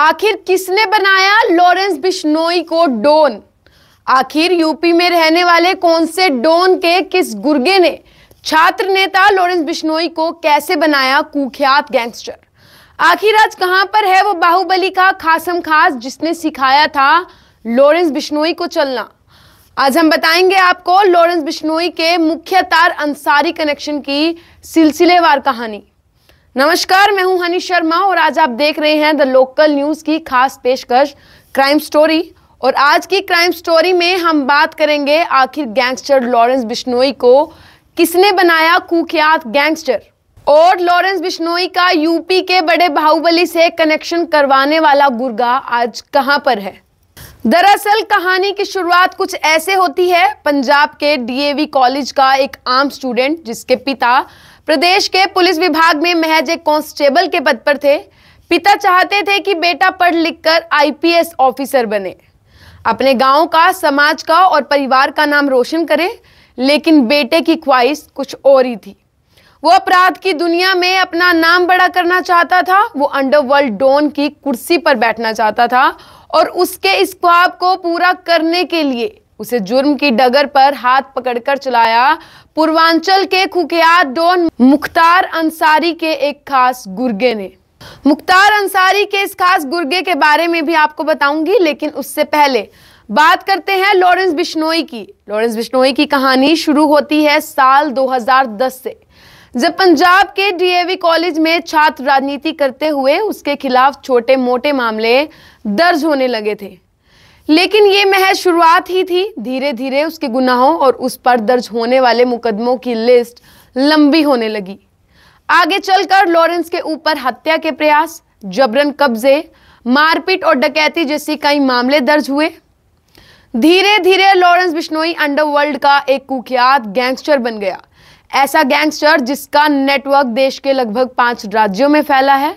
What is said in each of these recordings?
आखिर किसने बनाया लॉरेंस बिश्नोई को डोन आखिर यूपी में रहने वाले कौन से डोन के किस गुर्गे ने छात्र नेता लॉरेंस बिश्नोई को कैसे बनाया कुख्यात गैंगस्टर आखिर आज कहां पर है वो बाहुबली का खासम खास जिसने सिखाया था लॉरेंस बिश्नोई को चलना आज हम बताएंगे आपको लॉरेंस बिश्नोई के मुख्य तार अंसारी कनेक्शन की सिलसिलेवार कहानी नमस्कार मैं हूं हनी शर्मा और आज आप देख रहे हैं द लोकल न्यूज की खास पेशकश क्राइम स्टोरी और आज की क्राइम स्टोरी में हम बात करेंगे आखिर गैंगस्टर लॉरेंस बिश्नोई को किसने बनाया कुख्यात गैंगस्टर और लॉरेंस बिश्नोई का यूपी के बड़े बाहुबली से कनेक्शन करवाने वाला गुर्गा आज कहां पर है दरअसल कहानी की शुरुआत कुछ ऐसे होती है पंजाब के डीएवी कॉलेज का एक आम स्टूडेंट जिसके पिता प्रदेश के पुलिस विभाग में महज एक कांस्टेबल के पद पर थे पिता चाहते थे कि बेटा पढ़ लिख कर आईपीएस ऑफिसर बने अपने गांव का समाज का और परिवार का नाम रोशन करे लेकिन बेटे की ख्वाहिश कुछ और ही थी वो अपराध की दुनिया में अपना नाम बड़ा करना चाहता था वो अंडरवर्ल्ड डॉन की कुर्सी पर बैठना चाहता था और उसके इस ख्वाब को पूरा करने के लिए उसे जुर्म की डगर पर हाथ पकड़कर चलाया पूर्वांचल के कुख्यात डोन मुख्तार अंसारी के एक खास गुर्गे ने मुख्तार अंसारी के इस खास गुर्गे के बारे में भी आपको बताऊंगी लेकिन उससे पहले बात करते हैं लॉरेंस बिश्नोई की लॉरेंस बिश्नोई की कहानी शुरू होती है साल 2010 से जब पंजाब के डीएवी कॉलेज में छात्र राजनीति करते हुए उसके खिलाफ छोटे मोटे मामले दर्ज होने लगे थे लेकिन ये महज शुरुआत ही थी धीरे धीरे उसके गुनाहों और उस पर दर्ज होने वाले मुकदमों की लिस्ट लंबी होने लगी आगे चलकर लॉरेंस के ऊपर हत्या के प्रयास जबरन कब्जे मारपीट और डकैती जैसे कई मामले दर्ज हुए धीरे धीरे लॉरेंस बिश्नोई अंडरवर्ल्ड का एक कुख्यात गैंगस्टर बन गया ऐसा गैंगस्टर जिसका नेटवर्क देश के लगभग पांच राज्यों में फैला है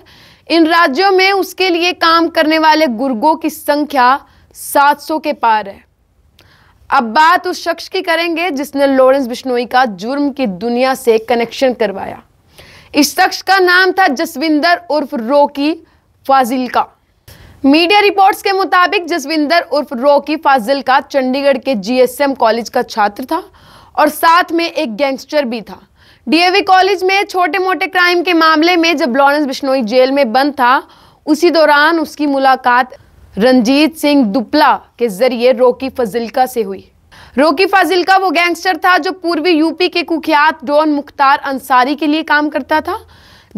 इन राज्यों में उसके लिए काम करने वाले गुर्गों की संख्या 700 के पार है अब बात उस शख्स की करेंगे जिसने लॉरेंस बिश्नोई का जुर्म की दुनिया से कनेक्शन करवाया इस शख्स का नाम था जसविंदर उर्फ रोकी फाजिल का मीडिया रिपोर्ट्स के मुताबिक जसविंदर उर्फ रोकी फाजिल का चंडीगढ़ के जीएसएम कॉलेज का छात्र था और साथ में एक गैंगस्टर भी था डीएवी कॉलेज में छोटे मोटे क्राइम के मामले में जब लॉरेंस बिश्नोई जेल में बंद था उसी दौरान उसकी मुलाकात रंजीत सिंह दुपला के जरिए रोकी फजिल्का से हुई रोकी फाजिलका वो गैंगस्टर था जो पूर्वी यूपी के कुख्यात डॉन मुख्तार अंसारी के लिए काम करता था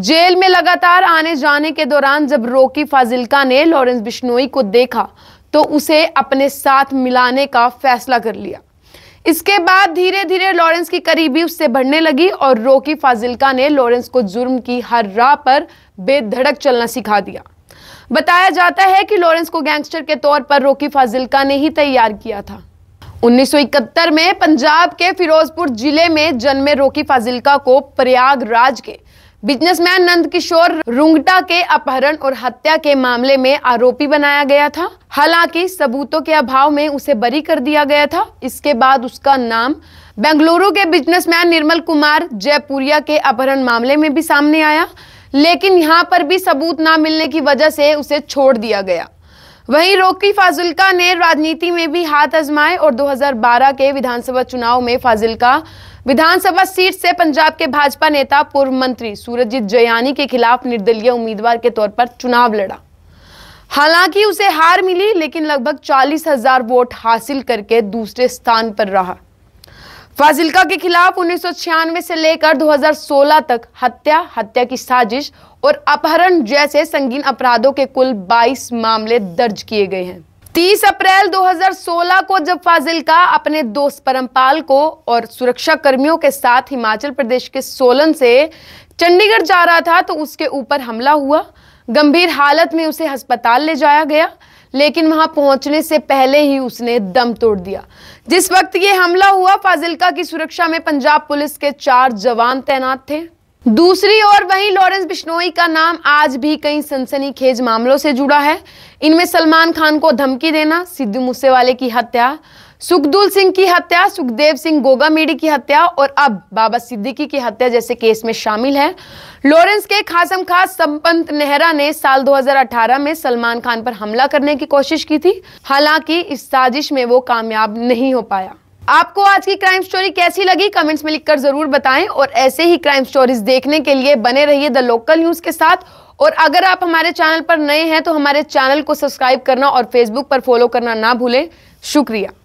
जेल में लगातार आने जाने के दौरान जब रोकी फाजिलका ने लॉरेंस बिश्नोई को देखा तो उसे अपने साथ मिलाने का फैसला कर लिया इसके बाद धीरे धीरे लॉरेंस की करीबी उससे बढ़ने लगी और रोकी फाजिल्का ने लॉरेंस को जुर्म की हर राह पर बेधड़क चलना सिखा दिया बताया जाता है कि लॉरेंस को गैंगस्टर के तौर पर रोकी फाजिल्का ने ही तैयार किया था 1971 में पंजाब के फिरोजपुर जिले में जन्मे रोकी फाजिल्का को प्रयागराज के बिजनेसमैन नंद किशोर रुंगटा के अपहरण और हत्या के मामले में आरोपी बनाया गया था हालांकि सबूतों के अभाव में उसे बरी कर दिया गया था इसके बाद उसका नाम बेंगलुरु के बिजनेसमैन निर्मल कुमार जयपुरिया के अपहरण मामले में भी सामने आया लेकिन यहां पर भी सबूत ना मिलने की वजह से उसे छोड़ दिया गया वहीं रोकी फाजिल्का ने राजनीति में भी हाथ आजमाए और 2012 के विधानसभा चुनाव में फाजिल्का विधानसभा सीट से पंजाब के भाजपा नेता पूर्व मंत्री सूरजीत जयानी के खिलाफ निर्दलीय उम्मीदवार के तौर पर चुनाव लड़ा हालांकि उसे हार मिली लेकिन लगभग चालीस हजार वोट हासिल करके दूसरे स्थान पर रहा फाजिल्का के खिलाफ उन्नीस से लेकर 2016 तक हत्या हत्या की साजिश और अपहरण जैसे संगीन अपराधों के कुल 22 मामले दर्ज किए गए हैं 30 अप्रैल 2016 को जब फाजिल्का अपने दोस्त परमपाल को और सुरक्षा कर्मियों के साथ हिमाचल प्रदेश के सोलन से चंडीगढ़ जा रहा था तो उसके ऊपर हमला हुआ गंभीर हालत में उसे अस्पताल ले जाया गया लेकिन वहां पहुंचने से पहले ही उसने दम तोड़ दिया जिस वक्त ये हमला हुआ फाजिलका की सुरक्षा में पंजाब पुलिस के चार जवान तैनात थे दूसरी ओर वहीं लॉरेंस बिश्नोई का नाम आज भी कई सनसनीखेज मामलों से जुड़ा है इनमें सलमान खान को धमकी देना सिद्धू मूसेवाले की हत्या सुखदुल सिंह की हत्या सुखदेव सिंह गोगा मेडी की हत्या और अब बाबा सिद्दीकी की हत्या जैसे केस में शामिल है लॉरेंस के खासम खास संपंत नेहरा ने साल 2018 में सलमान खान पर हमला करने की कोशिश की थी हालांकि इस साजिश में वो कामयाब नहीं हो पाया आपको आज की क्राइम स्टोरी कैसी लगी कमेंट्स में लिखकर जरूर बताएं और ऐसे ही क्राइम स्टोरीज देखने के लिए बने रहिए द लोकल न्यूज के साथ और अगर आप हमारे चैनल पर नए हैं तो हमारे चैनल को सब्सक्राइब करना और फेसबुक पर फॉलो करना ना भूलें शुक्रिया